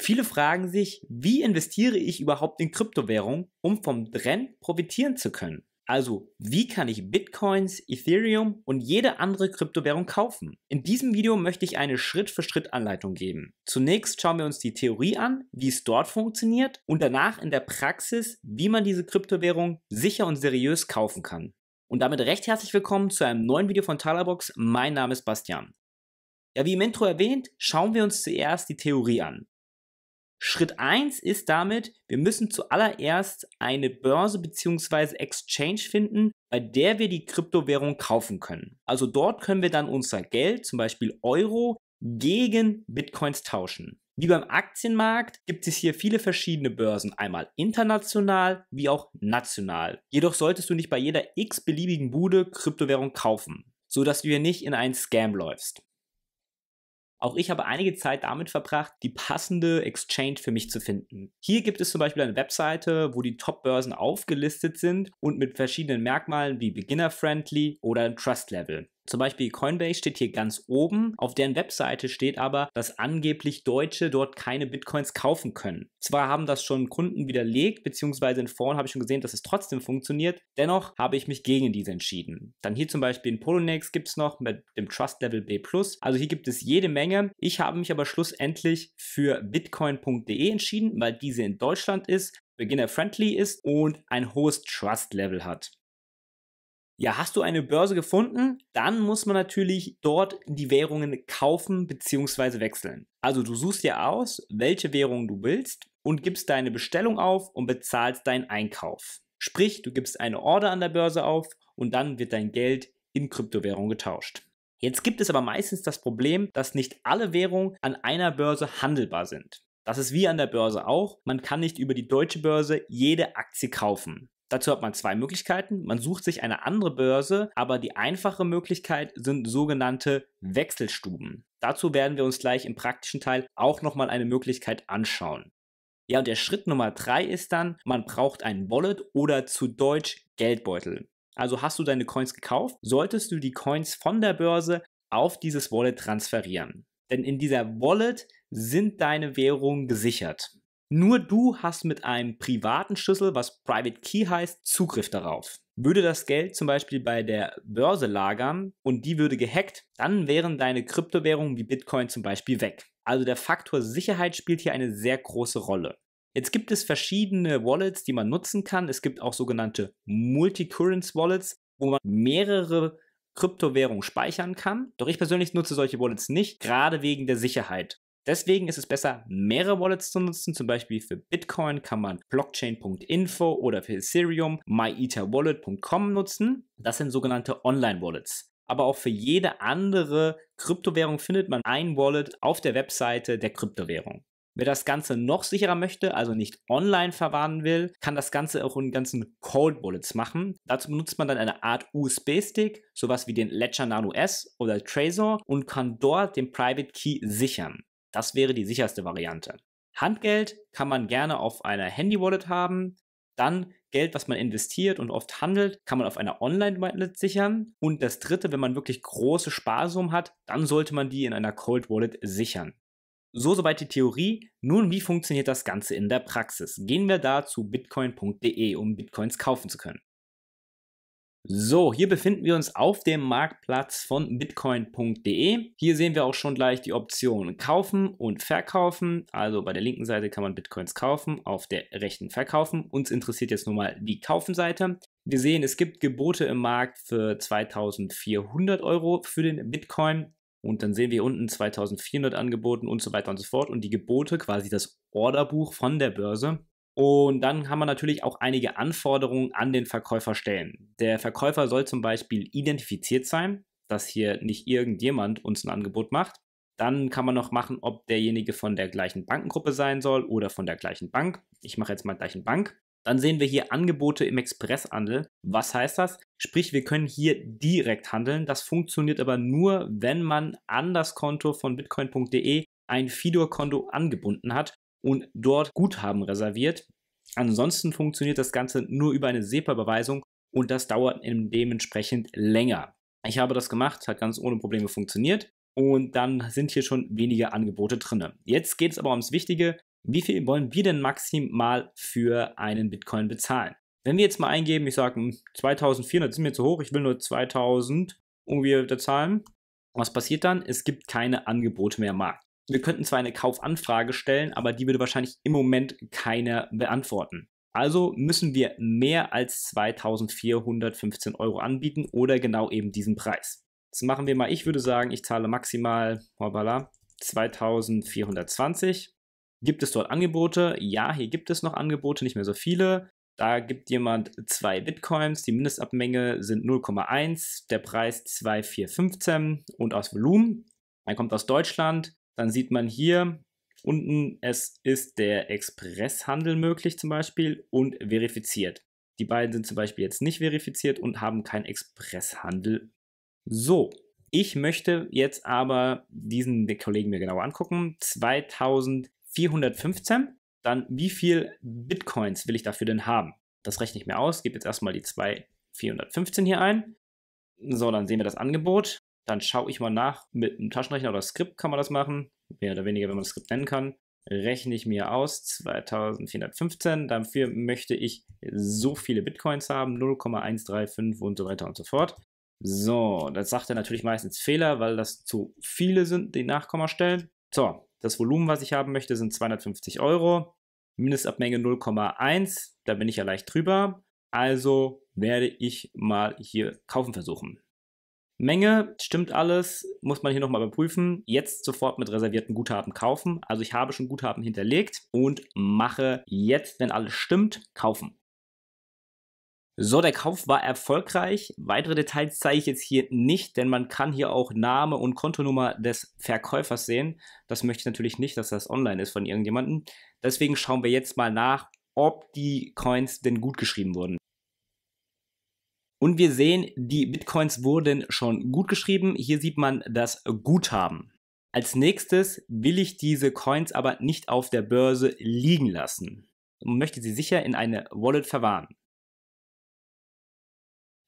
Viele fragen sich, wie investiere ich überhaupt in Kryptowährungen, um vom Trend profitieren zu können? Also, wie kann ich Bitcoins, Ethereum und jede andere Kryptowährung kaufen? In diesem Video möchte ich eine Schritt-für-Schritt-Anleitung geben. Zunächst schauen wir uns die Theorie an, wie es dort funktioniert und danach in der Praxis, wie man diese Kryptowährung sicher und seriös kaufen kann. Und damit recht herzlich willkommen zu einem neuen Video von Talabox. Mein Name ist Bastian. Ja, wie im Intro erwähnt, schauen wir uns zuerst die Theorie an. Schritt 1 ist damit, wir müssen zuallererst eine Börse bzw. Exchange finden, bei der wir die Kryptowährung kaufen können. Also dort können wir dann unser Geld, zum Beispiel Euro, gegen Bitcoins tauschen. Wie beim Aktienmarkt gibt es hier viele verschiedene Börsen, einmal international wie auch national. Jedoch solltest du nicht bei jeder x-beliebigen Bude Kryptowährung kaufen, sodass du hier nicht in einen Scam läufst. Auch ich habe einige Zeit damit verbracht, die passende Exchange für mich zu finden. Hier gibt es zum Beispiel eine Webseite, wo die Top-Börsen aufgelistet sind und mit verschiedenen Merkmalen wie Beginner-Friendly oder Trust-Level. Zum Beispiel Coinbase steht hier ganz oben. Auf deren Webseite steht aber, dass angeblich Deutsche dort keine Bitcoins kaufen können. Zwar haben das schon Kunden widerlegt, beziehungsweise in Foren habe ich schon gesehen, dass es trotzdem funktioniert. Dennoch habe ich mich gegen diese entschieden. Dann hier zum Beispiel in Polonex gibt es noch mit dem Trust Level B+. Also hier gibt es jede Menge. Ich habe mich aber schlussendlich für bitcoin.de entschieden, weil diese in Deutschland ist beginner-friendly ist und ein hohes Trust-Level hat. Ja, hast du eine Börse gefunden, dann muss man natürlich dort die Währungen kaufen bzw. wechseln. Also du suchst dir aus, welche Währung du willst und gibst deine Bestellung auf und bezahlst deinen Einkauf. Sprich, du gibst eine Order an der Börse auf und dann wird dein Geld in Kryptowährung getauscht. Jetzt gibt es aber meistens das Problem, dass nicht alle Währungen an einer Börse handelbar sind. Das ist wie an der Börse auch. Man kann nicht über die deutsche Börse jede Aktie kaufen. Dazu hat man zwei Möglichkeiten. Man sucht sich eine andere Börse, aber die einfache Möglichkeit sind sogenannte Wechselstuben. Dazu werden wir uns gleich im praktischen Teil auch nochmal eine Möglichkeit anschauen. Ja, und der Schritt Nummer drei ist dann, man braucht ein Wallet oder zu Deutsch Geldbeutel. Also hast du deine Coins gekauft, solltest du die Coins von der Börse auf dieses Wallet transferieren. Denn in dieser Wallet sind deine Währungen gesichert. Nur du hast mit einem privaten Schlüssel, was Private Key heißt, Zugriff darauf. Würde das Geld zum Beispiel bei der Börse lagern und die würde gehackt, dann wären deine Kryptowährungen wie Bitcoin zum Beispiel weg. Also der Faktor Sicherheit spielt hier eine sehr große Rolle. Jetzt gibt es verschiedene Wallets, die man nutzen kann. Es gibt auch sogenannte Multi-Currents-Wallets, wo man mehrere Kryptowährungen speichern kann. Doch ich persönlich nutze solche Wallets nicht, gerade wegen der Sicherheit. Deswegen ist es besser, mehrere Wallets zu nutzen. Zum Beispiel für Bitcoin kann man blockchain.info oder für Ethereum myetherwallet.com nutzen. Das sind sogenannte Online-Wallets. Aber auch für jede andere Kryptowährung findet man ein Wallet auf der Webseite der Kryptowährung. Wer das Ganze noch sicherer möchte, also nicht online verwahren will, kann das Ganze auch in ganzen Cold Wallets machen. Dazu benutzt man dann eine Art USB-Stick, sowas wie den Ledger Nano S oder Trezor und kann dort den Private Key sichern. Das wäre die sicherste Variante. Handgeld kann man gerne auf einer Handy-Wallet haben. Dann Geld, was man investiert und oft handelt, kann man auf einer Online-Wallet sichern. Und das dritte, wenn man wirklich große Sparsummen hat, dann sollte man die in einer Cold Wallet sichern. So soweit die Theorie. Nun, wie funktioniert das Ganze in der Praxis? Gehen wir da zu bitcoin.de, um Bitcoins kaufen zu können. So, hier befinden wir uns auf dem Marktplatz von bitcoin.de. Hier sehen wir auch schon gleich die Option kaufen und verkaufen. Also bei der linken Seite kann man Bitcoins kaufen, auf der rechten verkaufen. Uns interessiert jetzt nur mal die Kaufenseite. Wir sehen, es gibt Gebote im Markt für 2400 Euro für den Bitcoin. Und dann sehen wir unten 2400 angeboten und so weiter und so fort. Und die Gebote, quasi das Orderbuch von der Börse, und dann kann man natürlich auch einige Anforderungen an den Verkäufer stellen. Der Verkäufer soll zum Beispiel identifiziert sein, dass hier nicht irgendjemand uns ein Angebot macht. Dann kann man noch machen, ob derjenige von der gleichen Bankengruppe sein soll oder von der gleichen Bank. Ich mache jetzt mal gleichen Bank. Dann sehen wir hier Angebote im Expresshandel. Was heißt das? Sprich, wir können hier direkt handeln. Das funktioniert aber nur, wenn man an das Konto von bitcoin.de ein Fidor-Konto angebunden hat und dort Guthaben reserviert. Ansonsten funktioniert das Ganze nur über eine SEPA-Überweisung und das dauert dementsprechend länger. Ich habe das gemacht, hat ganz ohne Probleme funktioniert und dann sind hier schon weniger Angebote drin. Jetzt geht es aber ums Wichtige, wie viel wollen wir denn maximal für einen Bitcoin bezahlen? Wenn wir jetzt mal eingeben, ich sage 2400 sind mir zu hoch, ich will nur 2000 irgendwie bezahlen, was passiert dann? Es gibt keine Angebote mehr am Markt. Wir könnten zwar eine Kaufanfrage stellen, aber die würde wahrscheinlich im Moment keiner beantworten. Also müssen wir mehr als 2415 Euro anbieten oder genau eben diesen Preis. Das machen wir mal. Ich würde sagen, ich zahle maximal hoppala, 2420. Gibt es dort Angebote? Ja, hier gibt es noch Angebote, nicht mehr so viele. Da gibt jemand zwei Bitcoins, die Mindestabmenge sind 0,1, der Preis 2,415 und aus Volumen. Dann kommt aus Deutschland, dann sieht man hier unten, es ist der Expresshandel möglich zum Beispiel und verifiziert. Die beiden sind zum Beispiel jetzt nicht verifiziert und haben keinen Expresshandel. So, ich möchte jetzt aber diesen Kollegen mir genauer angucken. 2415. Dann wie viel Bitcoins will ich dafür denn haben? Das rechne ich mir aus. Gebe jetzt erstmal die 2415 hier ein. So, dann sehen wir das Angebot. Dann schaue ich mal nach, mit einem Taschenrechner oder Skript kann man das machen, mehr oder weniger, wenn man das Skript nennen kann. Rechne ich mir aus 2415. Dafür möchte ich so viele Bitcoins haben, 0,135 und so weiter und so fort. So, das sagt er natürlich meistens Fehler, weil das zu viele sind, die Nachkommastellen. So, das Volumen, was ich haben möchte, sind 250 Euro. Mindestabmenge 0,1. Da bin ich ja leicht drüber. Also werde ich mal hier kaufen versuchen. Menge, stimmt alles, muss man hier nochmal überprüfen. Jetzt sofort mit reservierten Guthaben kaufen. Also ich habe schon Guthaben hinterlegt und mache jetzt, wenn alles stimmt, kaufen. So, der Kauf war erfolgreich. Weitere Details zeige ich jetzt hier nicht, denn man kann hier auch Name und Kontonummer des Verkäufers sehen. Das möchte ich natürlich nicht, dass das online ist von irgendjemandem. Deswegen schauen wir jetzt mal nach, ob die Coins denn gut geschrieben wurden. Und wir sehen, die Bitcoins wurden schon gut geschrieben. Hier sieht man das Guthaben. Als nächstes will ich diese Coins aber nicht auf der Börse liegen lassen und möchte sie sicher in eine Wallet verwahren.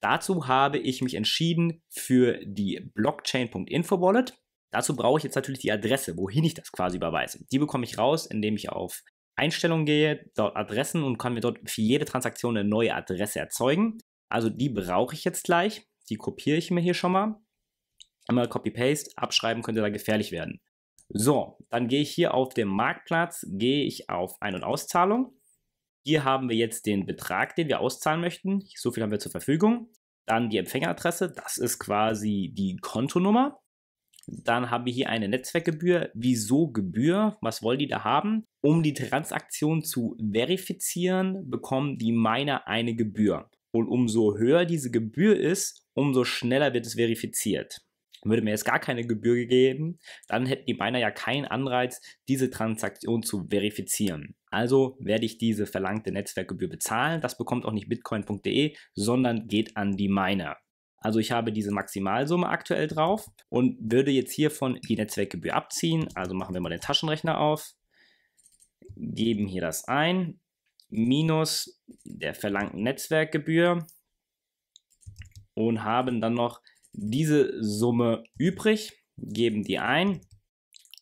Dazu habe ich mich entschieden für die Blockchain.info Wallet. Dazu brauche ich jetzt natürlich die Adresse, wohin ich das quasi überweise. Die bekomme ich raus, indem ich auf Einstellungen gehe, dort Adressen und kann mir dort für jede Transaktion eine neue Adresse erzeugen. Also die brauche ich jetzt gleich. Die kopiere ich mir hier schon mal. Einmal Copy-Paste, abschreiben könnte da gefährlich werden. So, dann gehe ich hier auf den Marktplatz, gehe ich auf Ein- und Auszahlung. Hier haben wir jetzt den Betrag, den wir auszahlen möchten. So viel haben wir zur Verfügung. Dann die Empfängeradresse, das ist quasi die Kontonummer. Dann haben wir hier eine Netzwerkgebühr. Wieso Gebühr? Was wollen die da haben? Um die Transaktion zu verifizieren, bekommen die Miner eine Gebühr. Und umso höher diese Gebühr ist, umso schneller wird es verifiziert. Würde mir jetzt gar keine Gebühr geben, dann hätten die Miner ja keinen Anreiz, diese Transaktion zu verifizieren. Also werde ich diese verlangte Netzwerkgebühr bezahlen. Das bekommt auch nicht bitcoin.de, sondern geht an die Miner. Also ich habe diese Maximalsumme aktuell drauf und würde jetzt hiervon die Netzwerkgebühr abziehen. Also machen wir mal den Taschenrechner auf, geben hier das ein minus der verlangten Netzwerkgebühr und haben dann noch diese Summe übrig, geben die ein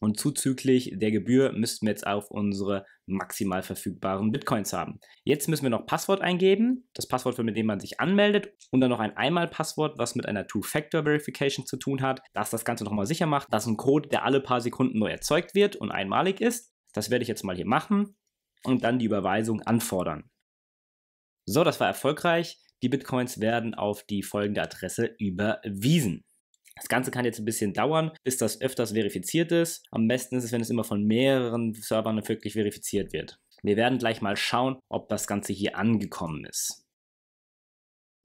und zuzüglich der Gebühr müssten wir jetzt auf unsere maximal verfügbaren Bitcoins haben. Jetzt müssen wir noch Passwort eingeben, das Passwort, mit dem man sich anmeldet und dann noch ein Einmalpasswort, was mit einer Two-Factor-Verification zu tun hat, das das Ganze nochmal sicher macht, dass ein Code, der alle paar Sekunden neu erzeugt wird und einmalig ist. Das werde ich jetzt mal hier machen und dann die Überweisung anfordern. So, das war erfolgreich. Die Bitcoins werden auf die folgende Adresse überwiesen. Das Ganze kann jetzt ein bisschen dauern, bis das öfters verifiziert ist. Am besten ist es, wenn es immer von mehreren Servern wirklich verifiziert wird. Wir werden gleich mal schauen, ob das Ganze hier angekommen ist.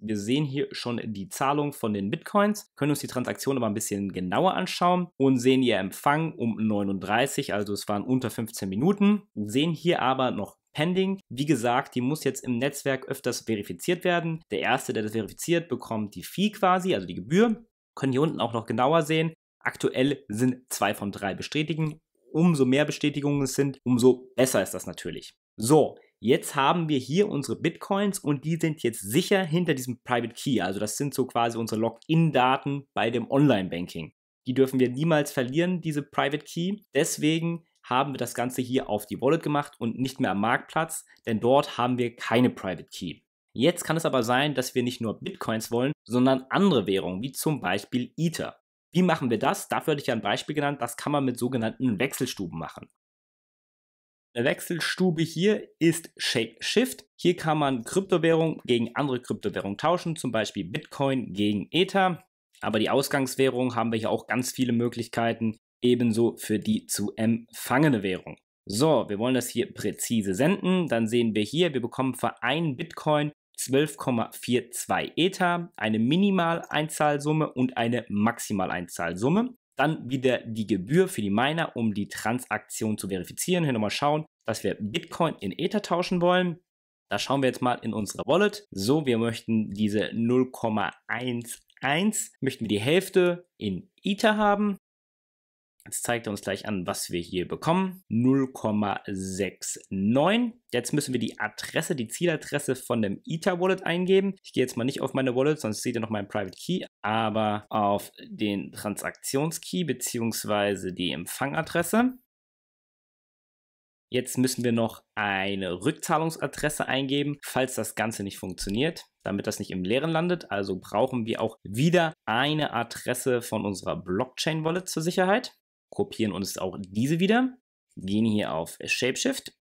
Wir sehen hier schon die Zahlung von den Bitcoins, können uns die Transaktion aber ein bisschen genauer anschauen und sehen ihr Empfang um 39, also es waren unter 15 Minuten, sehen hier aber noch Pending. Wie gesagt, die muss jetzt im Netzwerk öfters verifiziert werden. Der Erste, der das verifiziert, bekommt die Fee quasi, also die Gebühr. Können hier unten auch noch genauer sehen. Aktuell sind zwei von drei bestätigen. Umso mehr Bestätigungen es sind, umso besser ist das natürlich. So, jetzt haben wir hier unsere Bitcoins und die sind jetzt sicher hinter diesem Private Key. Also das sind so quasi unsere Login-Daten bei dem Online-Banking. Die dürfen wir niemals verlieren, diese Private Key. Deswegen haben wir das Ganze hier auf die Wallet gemacht und nicht mehr am Marktplatz, denn dort haben wir keine Private Key. Jetzt kann es aber sein, dass wir nicht nur Bitcoins wollen, sondern andere Währungen, wie zum Beispiel Ether. Wie machen wir das? Dafür hatte ich ja ein Beispiel genannt, das kann man mit sogenannten Wechselstuben machen. Eine Wechselstube hier ist Shapeshift. Hier kann man Kryptowährung gegen andere Kryptowährungen tauschen, zum Beispiel Bitcoin gegen Ether. Aber die Ausgangswährung haben wir hier auch ganz viele Möglichkeiten, ebenso für die zu empfangene Währung. So, wir wollen das hier präzise senden. Dann sehen wir hier, wir bekommen für einen Bitcoin 12,42 Ether, eine Minimaleinzahlsumme und eine Maximaleinzahlsumme. Dann wieder die Gebühr für die Miner, um die Transaktion zu verifizieren. Hier nochmal schauen, dass wir Bitcoin in Ether tauschen wollen. Da schauen wir jetzt mal in unsere Wallet. So, wir möchten diese 0,11, möchten wir die Hälfte in Ether haben. Jetzt zeigt er uns gleich an, was wir hier bekommen. 0,69. Jetzt müssen wir die Adresse, die Zieladresse von dem Ether-Wallet eingeben. Ich gehe jetzt mal nicht auf meine Wallet, sonst seht ihr noch meinen Private Key, aber auf den Transaktionskey bzw. die Empfangadresse. Jetzt müssen wir noch eine Rückzahlungsadresse eingeben, falls das Ganze nicht funktioniert, damit das nicht im Leeren landet. Also brauchen wir auch wieder eine Adresse von unserer Blockchain-Wallet zur Sicherheit kopieren uns auch diese wieder, gehen hier auf Shapeshift.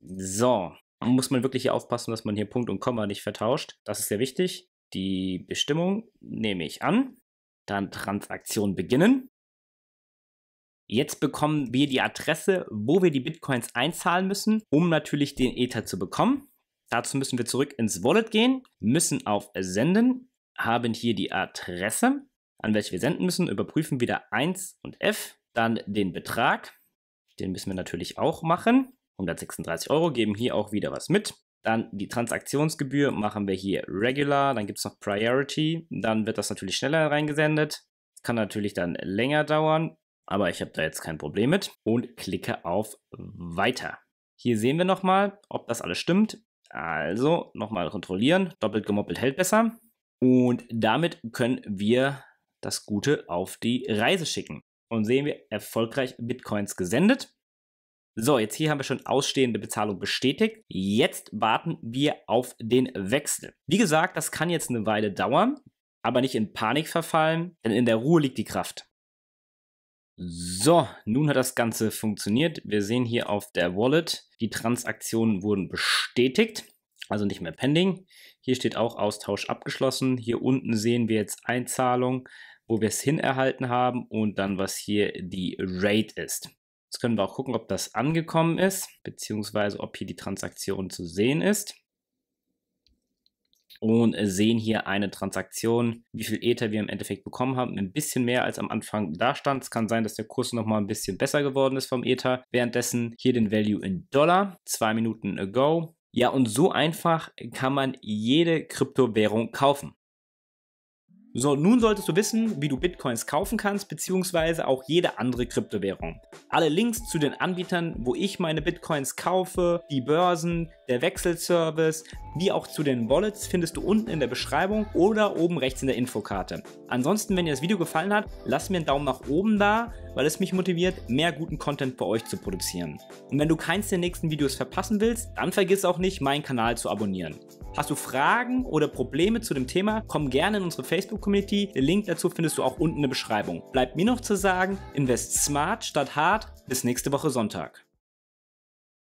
So, muss man wirklich hier aufpassen, dass man hier Punkt und Komma nicht vertauscht. Das ist sehr wichtig. Die Bestimmung nehme ich an. Dann Transaktion beginnen. Jetzt bekommen wir die Adresse, wo wir die Bitcoins einzahlen müssen, um natürlich den Ether zu bekommen. Dazu müssen wir zurück ins Wallet gehen, müssen auf Senden, haben hier die Adresse an welche wir senden müssen, überprüfen wieder 1 und f, dann den Betrag, den müssen wir natürlich auch machen, 136 Euro, geben hier auch wieder was mit. Dann die Transaktionsgebühr machen wir hier regular, dann gibt es noch Priority, dann wird das natürlich schneller reingesendet, kann natürlich dann länger dauern, aber ich habe da jetzt kein Problem mit und klicke auf Weiter. Hier sehen wir nochmal, ob das alles stimmt. Also nochmal kontrollieren, doppelt gemoppelt hält besser und damit können wir das Gute auf die Reise schicken. Und sehen wir erfolgreich Bitcoins gesendet. So, jetzt hier haben wir schon ausstehende Bezahlung bestätigt. Jetzt warten wir auf den Wechsel. Wie gesagt, das kann jetzt eine Weile dauern, aber nicht in Panik verfallen, denn in der Ruhe liegt die Kraft. So, nun hat das Ganze funktioniert. Wir sehen hier auf der Wallet, die Transaktionen wurden bestätigt, also nicht mehr pending. Hier steht auch Austausch abgeschlossen. Hier unten sehen wir jetzt Einzahlung, wo wir es hin erhalten haben und dann, was hier die Rate ist. Jetzt können wir auch gucken, ob das angekommen ist, beziehungsweise ob hier die Transaktion zu sehen ist. Und sehen hier eine Transaktion, wie viel Ether wir im Endeffekt bekommen haben. Ein bisschen mehr als am Anfang da stand. Es kann sein, dass der Kurs nochmal ein bisschen besser geworden ist vom Ether. Währenddessen hier den Value in Dollar, zwei Minuten ago. Ja, und so einfach kann man jede Kryptowährung kaufen. So, nun solltest du wissen, wie du Bitcoins kaufen kannst, beziehungsweise auch jede andere Kryptowährung. Alle Links zu den Anbietern, wo ich meine Bitcoins kaufe, die Börsen, der Wechselservice, wie auch zu den Wallets findest du unten in der Beschreibung oder oben rechts in der Infokarte. Ansonsten, wenn dir das Video gefallen hat, lass mir einen Daumen nach oben da, weil es mich motiviert, mehr guten Content für euch zu produzieren. Und wenn du keins der nächsten Videos verpassen willst, dann vergiss auch nicht, meinen Kanal zu abonnieren. Hast du Fragen oder Probleme zu dem Thema, komm gerne in unsere Facebook-Community. Den Link dazu findest du auch unten in der Beschreibung. Bleibt mir noch zu sagen, invest smart statt hart. Bis nächste Woche Sonntag.